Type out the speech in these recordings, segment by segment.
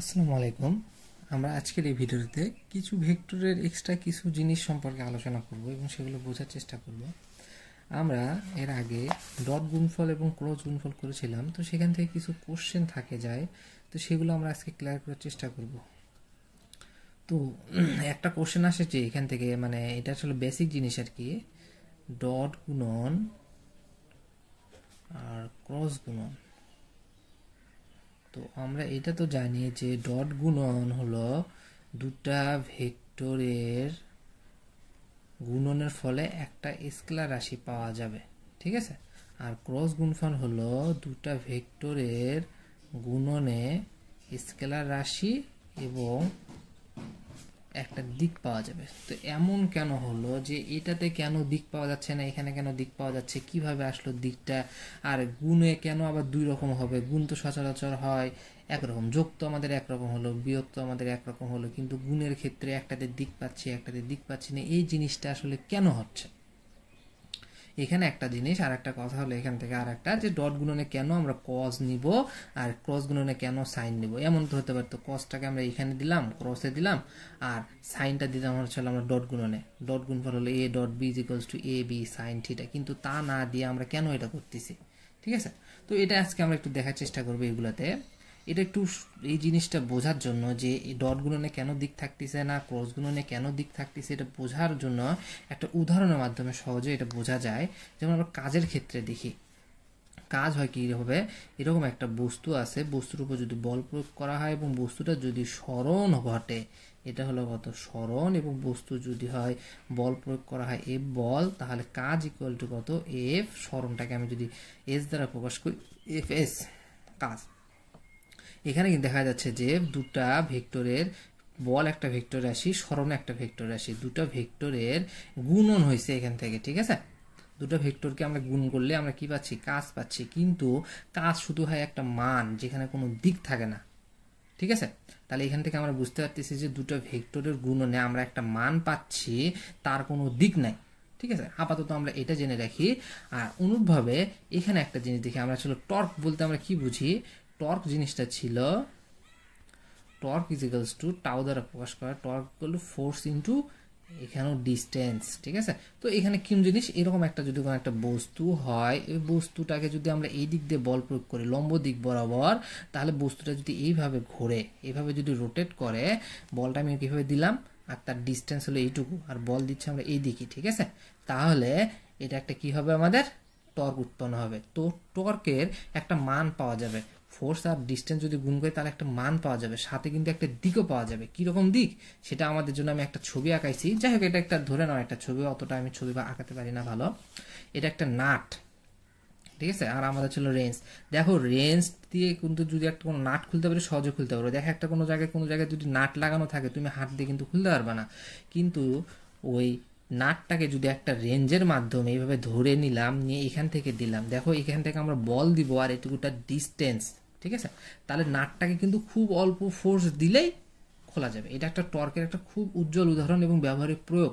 আসসালামু আলাইকুম আমরা আজকের এই ভিডিওতে কিছু ভেক্টরের এক্সট্রা কিছু জিনিস সম্পর্কে আলোচনা করব এবং সেগুলো বোঝার চেষ্টা করব আমরা এর আগে ডট গুণফল এবং ক্রস গুণফল করেছিলাম তো সেখান থেকে কিছু কোশ্চেন থাকে যায় তো সেগুলো আমরা আজকে ক্লিয়ার করার চেষ্টা করব তো একটা কোশ্চেন আসে যে এখান থেকে মানে এটা আসলে বেসিক জিনিস আর কি ডট গুণন আর ক্রস গুণন তো আমরা এটা তো জানি যে ডট গুণন হলো দুটা ভেক্টরের গুণনের ফলে একটা স্কেলার রাশি পাওয়া যাবে ঠিক আছে আর ক্রস গুণফল হলো দুটা ভেক্টরের গুণনে স্কেলার রাশি এবং একটা দিক পাওয়া যাবে তো এমন কেন হলো যে এটাতে কেন দিক পাওয়া যাচ্ছে না এখানে কেন দিক পাওয়া যাচ্ছে কিভাবে আসলো দিকটা আর গুণে কেন আবার দুই রকম হবে গুণ তো সচরাচর হয় একরকম যোগ তো আমাদের একরকম হলো বিয়োগ তো আমাদের একরকম হলো কিন্তু গুণের ক্ষেত্রে একটাতে দিক পাচ্ছি একটাতে দিক পাচ্ছি না এই জিনিসটা আসলে কেন হচ্ছে এখানে একটা জিনিস আর একটা কথা হলো এখান থেকে আর একটা যে ডট গুণনে কেন আমরা কজ নিব আর ক্রস গুণনে কেন সাইন নিব এমন তো হতে পারতো কজটাকে আমরা এখানে দিলাম ক্রসে দিলাম আর সাইনটা দিলাম হচ্ছে আমরা ডট গুণনে ডট গুণফল হলো A dot B equals to A B sine theta কিন্তু তা না দিয়ে আমরা কেন এটা করতেছি ঠিক আছে তো এটা আজকে আমরা একটু দেখার চেষ্টা করবো এগুলোতে এটা একটু এই জিনিসটা বোঝার জন্য যে এই ডটগুলোনে কেন দিক থাকতেছে না ক্রসগুলোনে কেন দিক থাকতেছে এটা বোঝার জন্য একটা উদাহরণের মাধ্যমে সহজে এটা বোঝা যায় যেমন আমরা কাজের ক্ষেত্রে দেখি কাজ হয় কীভাবে এরকম একটা বস্তু আছে বস্তুর উপর যদি বল প্রয়োগ করা হয় এবং বস্তুটা যদি স্মরণ ঘটে এটা হলো কত স্মরণ এবং বস্তু যদি হয় বল প্রয়োগ করা হয় এফ বল তাহলে কাজ ইকুয়াল টু কত এফ স্মরণটাকে আমি যদি এস দ্বারা প্রকাশ করি এফ এস কাজ এখানে কিন্তু দেখা যাচ্ছে যে দুটা ভেক্টরের বল একটা ভেক্টর রাশি স্মরণ একটা ভেক্টর রাশি দুটো ভেক্টরের গুণন হয়েছে এখান থেকে ঠিক আছে দুটো ভেক্টরকে আমরা গুণ করলে আমরা কি পাচ্ছি কাজ পাচ্ছি কিন্তু কাজ শুধু হয় একটা মান যেখানে কোনো দিক থাকে না ঠিক আছে তাহলে এখান থেকে আমরা বুঝতে পারতেছি যে দুটো ভেক্টরের গুণনে আমরা একটা মান পাচ্ছি তার কোনো দিক নাই ঠিক আছে আপাতত আমরা এটা জেনে রাখি আর অনুরূপভাবে এখানে একটা জিনিস দেখি আমরা আসলে টর্ক বলতে আমরা কি বুঝি টর্ক জিনিসটা ছিল টর্ক ইজিক্যালস টু টাও দ্বারা প্রকাশ করা টর্ক ইকাল ফোর্স ইন্টু এখানেও ডিস্টেন্স ঠিক আছে তো এখানে কিম জিনিস এরকম একটা যদি কোনো একটা বস্তু হয় ওই বস্তুটাকে যদি আমরা এই দিক দিয়ে বল প্রয়োগ করি লম্ব দিক বরাবর তাহলে বস্তুটা যদি এইভাবে ঘোরে এইভাবে যদি রোটেট করে বলটা আমি কীভাবে দিলাম আর তার ডিস্টেন্স হলো এইটুকু আর বল দিচ্ছি আমরা এই দিকে ঠিক আছে তাহলে এটা একটা কি হবে আমাদের টর্ক উৎপন্ন হবে তো টর্কের একটা মান পাওয়া যাবে ফোর্স আর ডিস্টেন্স যদি গুণ করি তাহলে একটা মান পাওয়া যাবে সাথে কিন্তু একটা দিকও পাওয়া যাবে কীরকম দিক সেটা আমাদের জন্য আমি একটা ছবি আঁকাইছি যাই হোক এটা একটা ধরে নাও একটা ছবি অতটা আমি ছবি বা আঁকাতে পারি না ভালো এটা একটা নাট ঠিক আছে আর আমাদের ছিল রেঞ্জ দেখো রেঞ্জ দিয়ে কিন্তু যদি একটা কোনো নাট খুলতে পারো সহজে খুলতে পারো দেখো একটা কোনো জায়গায় কোনো জায়গায় যদি নাট লাগানো থাকে তুমি হাত দিয়ে কিন্তু খুলতে পারবে না কিন্তু ওই নাটটাকে যদি একটা রেঞ্জের মাধ্যমে এইভাবে ধরে নিলাম নিয়ে এখান থেকে দিলাম দেখো এখান থেকে আমরা বল দিব আর এটুকুটা ডিস্টেন্স ঠিক আছে তাহলে নাটটাকে কিন্তু খুব অল্প ফোর্স দিলেই খোলা যাবে এটা একটা টর্কের একটা খুব উজ্জ্বল উদাহরণ এবং ব্যবহারিক প্রয়োগ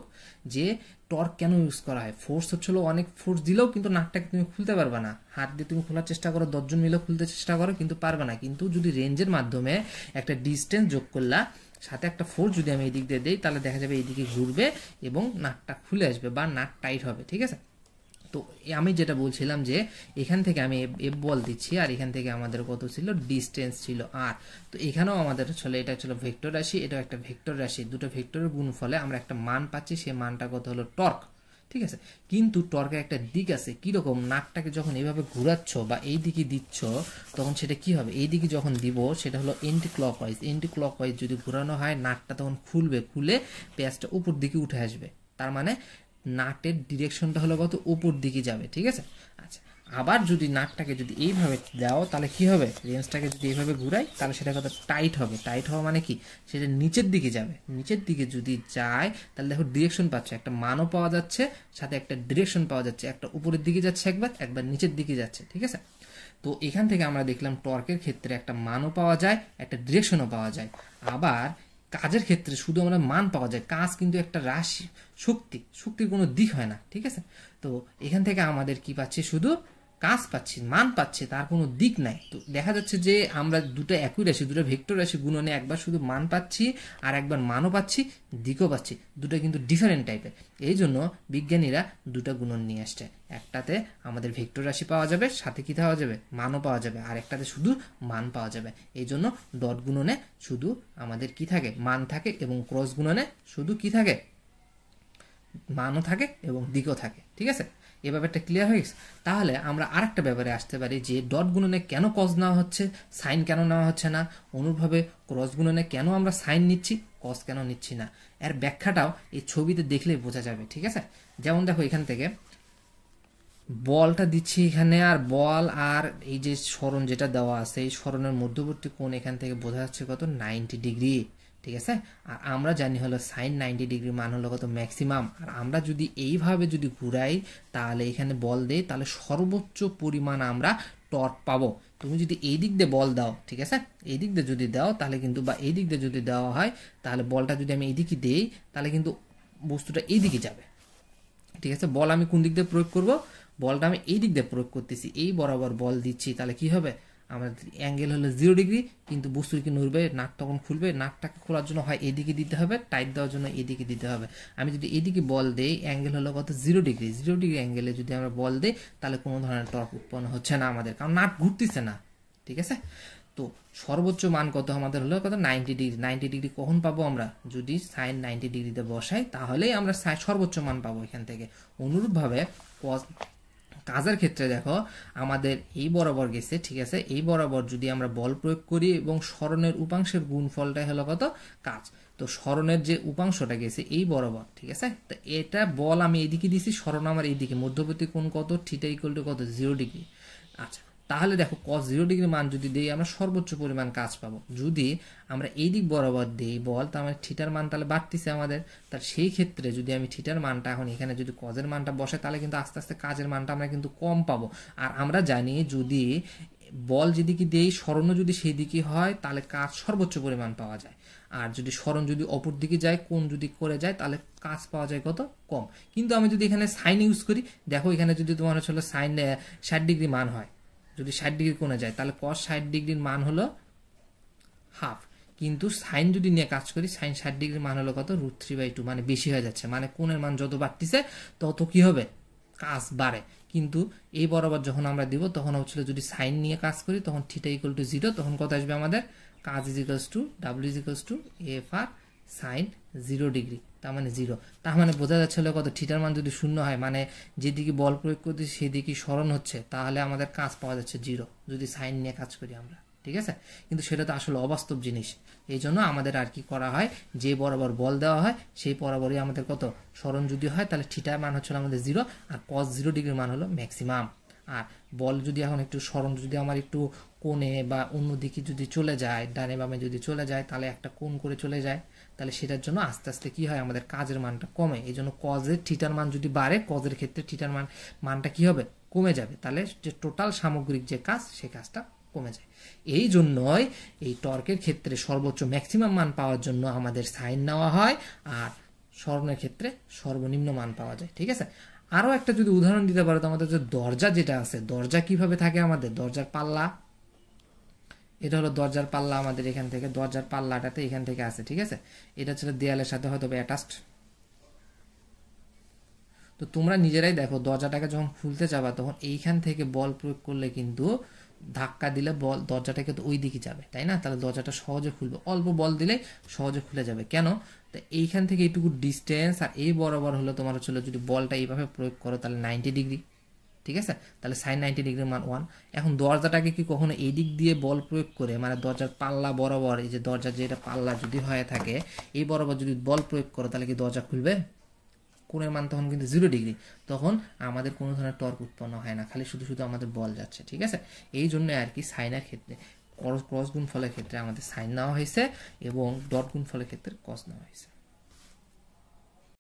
যে টর্ক কেন ইউজ করা হয় ফোর্স হচ্ছিল অনেক ফোর্স দিলেও কিন্তু নাটটাকে তুমি খুলতে পারবে না হাত দিয়ে তুমি খোলার চেষ্টা করো দশজন মিলে খুলতে চেষ্টা করো কিন্তু পারবে না কিন্তু যদি রেঞ্জের মাধ্যমে একটা ডিস্টেন্স যোগ করলা সাথে একটা ফোর্স যদি আমি এই দিক দিয়ে দিই তাহলে দেখা যাবে এই দিকে ঘুরবে এবং নাটটা খুলে আসবে বা নাট টাইট হবে ঠিক আছে তো আমি যেটা বলছিলাম যে এখান থেকে আমি এফ বল দিচ্ছি আর এখান থেকে আমাদের কত ছিল ডিস্টেন্স ছিল আর তো এখানেও আমাদের আসলে এটা ছিল ভেক্টর রাশি এটা একটা ভেক্টর রাশি দুটো ভেক্টরের গুণ ফলে আমরা একটা মান পাচ্ছি সেই মানটা কত হলো টর্ক ঠিক আছে কিন্তু টর্কের একটা দিক আছে কীরকম নাকটাকে যখন এইভাবে ঘুরাচ্ছ বা এই দিকে দিচ্ছ তখন সেটা কি হবে এই দিকে যখন দিব সেটা হলো এন্টি ওয়াইজ এন্টি ওয়াইজ যদি ঘোরানো হয় নাকটা তখন খুলবে খুলে পেঁয়াজটা উপর দিকে উঠে আসবে তার মানে নাটের ডিরেকশনটা হলো কত উপর দিকে যাবে ঠিক আছে আচ্ছা আবার যদি নাটটাকে যদি এইভাবে দাও তাহলে কি হবে রেঞ্জটাকে যদি এইভাবে ঘুরাই তাহলে সেটা কত টাইট হবে টাইট হওয়া মানে কি সেটা নিচের দিকে যাবে নিচের দিকে যদি যায় তাহলে দেখো ডিরেকশন পাচ্ছে একটা মানও পাওয়া যাচ্ছে সাথে একটা ডিরেকশন পাওয়া যাচ্ছে একটা উপরের দিকে যাচ্ছে একবার একবার নিচের দিকে যাচ্ছে ঠিক আছে তো এখান থেকে আমরা দেখলাম টর্কের ক্ষেত্রে একটা মানও পাওয়া যায় একটা ডিরেকশনও পাওয়া যায় আবার কাজের ক্ষেত্রে শুধু আমরা মান পাওয়া যায় কাজ কিন্তু একটা রাশি শক্তি শক্তির কোনো দিক হয় না ঠিক আছে তো এখান থেকে আমাদের কি পাচ্ছে শুধু কাজ পাচ্ছি মান পাচ্ছে তার কোনো দিক নাই তো দেখা যাচ্ছে যে আমরা দুটো একই রাশি দুটো ভেক্টর রাশি গুণনে একবার শুধু মান পাচ্ছি আর একবার মানও পাচ্ছি দিকও পাচ্ছি দুটো কিন্তু ডিফারেন্ট টাইপের এই জন্য বিজ্ঞানীরা দুটো গুণন নিয়ে আসছে একটাতে আমাদের ভেক্টর রাশি পাওয়া যাবে সাথে কী পাওয়া যাবে মানও পাওয়া যাবে আর একটাতে শুধু মান পাওয়া যাবে এই জন্য ডট গুণনে শুধু আমাদের কি থাকে মান থাকে এবং ক্রস গুণনে শুধু কি থাকে মানও থাকে এবং দিকও থাকে ঠিক আছে এ ব্যাপারটা ক্লিয়ার হয়ে গেছে তাহলে আমরা আরেকটা ব্যাপারে আসতে পারি যে ডট গুণনে কেন কজ নেওয়া হচ্ছে সাইন কেন নেওয়া হচ্ছে না অনুরভাবে ক্রস গুণনে কেন আমরা সাইন নিচ্ছি কজ কেন নিচ্ছি না এর ব্যাখ্যাটাও এই ছবিতে দেখলে বোঝা যাবে ঠিক আছে যেমন দেখো এখান থেকে বলটা দিচ্ছি এখানে আর বল আর এই যে স্মরণ যেটা দেওয়া আছে এই স্মরণের মধ্যবর্তী কোণ এখান থেকে বোঝা যাচ্ছে কত নাইনটি ডিগ্রি ঠিক আছে আর আমরা জানি হলো সাইন নাইনটি ডিগ্রি মান হলো কত ম্যাক্সিমাম আর আমরা যদি এইভাবে যদি ঘুরাই তাহলে এখানে বল দেই তাহলে সর্বোচ্চ পরিমাণ আমরা টর্ক পাবো তুমি যদি এই দিক দিয়ে বল দাও ঠিক আছে এই দিক দিয়ে যদি দাও তাহলে কিন্তু বা এই দিক দিয়ে যদি দেওয়া হয় তাহলে বলটা যদি আমি এইদিকে দেই তাহলে কিন্তু বস্তুটা এই দিকে যাবে ঠিক আছে বল আমি কোন দিক দিয়ে প্রয়োগ করব বলটা আমি এই দিক দিয়ে প্রয়োগ করতেছি এই বরাবর বল দিচ্ছি তাহলে কি হবে আমাদের অ্যাঙ্গেল হলো জিরো ডিগ্রি কিন্তু বস্তুর কি নড়বে নাক তখন খুলবে নাকটাকে খোলার জন্য হয় এদিকে দিতে হবে টাইট দেওয়ার জন্য এদিকে দিতে হবে আমি যদি এদিকে বল দেই অ্যাঙ্গেল হলো কত জিরো ডিগ্রি জিরো ডিগ্রি অ্যাঙ্গেলে যদি আমরা বল দিই তাহলে কোনো ধরনের টর্ক উৎপন্ন হচ্ছে না আমাদের কারণ নাক ঘুরতেছে না ঠিক আছে তো সর্বোচ্চ মান কত আমাদের হলো কত নাইনটি ডিগ্রি নাইনটি ডিগ্রি কখন পাবো আমরা যদি সাইন নাইনটি ডিগ্রিতে বসাই তাহলেই আমরা সর্বোচ্চ মান পাবো এখান থেকে অনুরূপভাবে কাজের ক্ষেত্রে দেখো আমাদের এই বরাবর গেছে ঠিক আছে এই বরাবর যদি আমরা বল প্রয়োগ করি এবং স্মরণের উপাংশের গুণফলটা হলো কত কাজ তো স্মরণের যে উপাংশটা গেছে এই বরাবর ঠিক আছে তো এটা বল আমি এদিকে দিছি স্মরণ আমার এইদিকে মধ্যবর্তী কোন কত থিটা ইকুয়াল টু কত জিরো ডিগ্রি আচ্ছা তাহলে দেখো কস জিরো ডিগ্রি মান যদি দিই আমরা সর্বোচ্চ পরিমাণ কাজ পাবো যদি আমরা এই দিক বরাবর দিই বল তো আমার থিটার মান তাহলে বাড়তিছে আমাদের তার সেই ক্ষেত্রে যদি আমি থিটার মানটা এখন এখানে যদি কজের মানটা বসে তাহলে কিন্তু আস্তে আস্তে কাজের মানটা আমরা কিন্তু কম পাবো আর আমরা জানি যদি বল যেদিকে দেই স্মরণও যদি সেই দিকে হয় তাহলে কাজ সর্বোচ্চ পরিমাণ পাওয়া যায় আর যদি স্মরণ যদি অপর দিকে যায় কোন যদি করে যায় তাহলে কাজ পাওয়া যায় কত কম কিন্তু আমি যদি এখানে সাইন ইউজ করি দেখো এখানে যদি তোমার হচ্ছে সাইন ষাট ডিগ্রি মান হয় যদি ষাট ডিগ্রি কোণে যায় তাহলে কস ষাট ডিগ্রির মান হলো হাফ কিন্তু সাইন যদি নিয়ে কাজ করি সাইন ষাট ডিগ্রির মান হলো কত রুট থ্রি বাই টু মানে বেশি হয়ে যাচ্ছে মানে কোনের মান যত বাড়তিছে তত কি হবে কাজ বাড়ে কিন্তু এই বরাবর যখন আমরা দিব তখন হচ্ছিল যদি সাইন নিয়ে কাজ করি তখন থিটা ইকুয়াল টু জিরো তখন কত আসবে আমাদের কাজ is to W is to F আর সাইন জিরো ডিগ্রি তার মানে জিরো তার মানে বোঝা যাচ্ছিল কত থিটার মান যদি শূন্য হয় মানে যেদিকে বল প্রয়োগ করছি সেদিকে স্মরণ হচ্ছে তাহলে আমাদের কাজ পাওয়া যাচ্ছে জিরো যদি সাইন নিয়ে কাজ করি আমরা ঠিক আছে কিন্তু সেটা তো আসলে অবাস্তব জিনিস এই জন্য আমাদের আর কি করা হয় যে বরাবর বল দেওয়া হয় সেই বরাবরই আমাদের কত স্মরণ যদি হয় তাহলে ঠিটার মান হচ্ছে আমাদের জিরো আর কস জিরো ডিগ্রির মান হলো ম্যাক্সিমাম আর বল যদি এখন একটু স্মরণ যদি আমার একটু কোণে বা অন্য দিকে যদি চলে যায় ডানে বামে যদি চলে যায় তাহলে একটা কোণ করে চলে যায় তাহলে সেটার জন্য আস্তে আস্তে কী হয় আমাদের কাজের মানটা কমে এই জন্য কজের থিটার মান যদি বাড়ে কজের ক্ষেত্রে থিটার মান মানটা কী হবে কমে যাবে তাহলে যে টোটাল সামগ্রিক যে কাজ সে কাজটা কমে যায় এই জন্যই এই টর্কের ক্ষেত্রে সর্বোচ্চ ম্যাক্সিমাম মান পাওয়ার জন্য আমাদের সাইন নেওয়া হয় আর স্মরণের ক্ষেত্রে সর্বনিম্ন মান পাওয়া যায় ঠিক আছে আরও একটা যদি উদাহরণ দিতে পারো তো আমাদের যে দরজা যেটা আছে দরজা কিভাবে থাকে আমাদের দরজার পাল্লা এটা হলো দরজার পাল্লা আমাদের এখান থেকে দরজার পাল্লাটাতে এখান থেকে আছে ঠিক আছে এটা ছিল দেয়ালের সাথে হয়তো অ্যাটাচড তো তোমরা নিজেরাই দেখো দরজাটাকে যখন খুলতে যাবা তখন এইখান থেকে বল প্রয়োগ করলে কিন্তু ধাক্কা দিলে বল দরজাটাকে তো ওই দিকে যাবে তাই না তাহলে দরজাটা সহজে খুলবে অল্প বল দিলে সহজে খুলে যাবে কেন তা এইখান থেকে এইটুকু ডিস্টেন্স আর এই বরাবর হলো তোমার হচ্ছিল যদি বলটা এইভাবে প্রয়োগ করো তাহলে নাইনটি ডিগ্রি ঠিক আছে তাহলে সাইন নাইনটি ডিগ্রি মান ওয়ান এখন দরজাটাকে কি কখনো এই দিক দিয়ে বল প্রয়োগ করে মানে দরজার পাল্লা বরাবর এই যে দরজার যেটা পাল্লা যদি হয়ে থাকে এই বরাবর যদি বল প্রয়োগ করো তাহলে কি দরজা খুলবে কোণের মান তখন কিন্তু জিরো ডিগ্রি তখন আমাদের কোনো ধরনের টর্ক উৎপন্ন হয় না খালি শুধু শুধু আমাদের বল যাচ্ছে ঠিক আছে এই জন্য আর কি সাইনের ক্ষেত্রে ক্রস ক্রস ফলের ক্ষেত্রে আমাদের সাইন নেওয়া হয়েছে এবং ডট ফলের ক্ষেত্রে ক্রস নেওয়া হয়েছে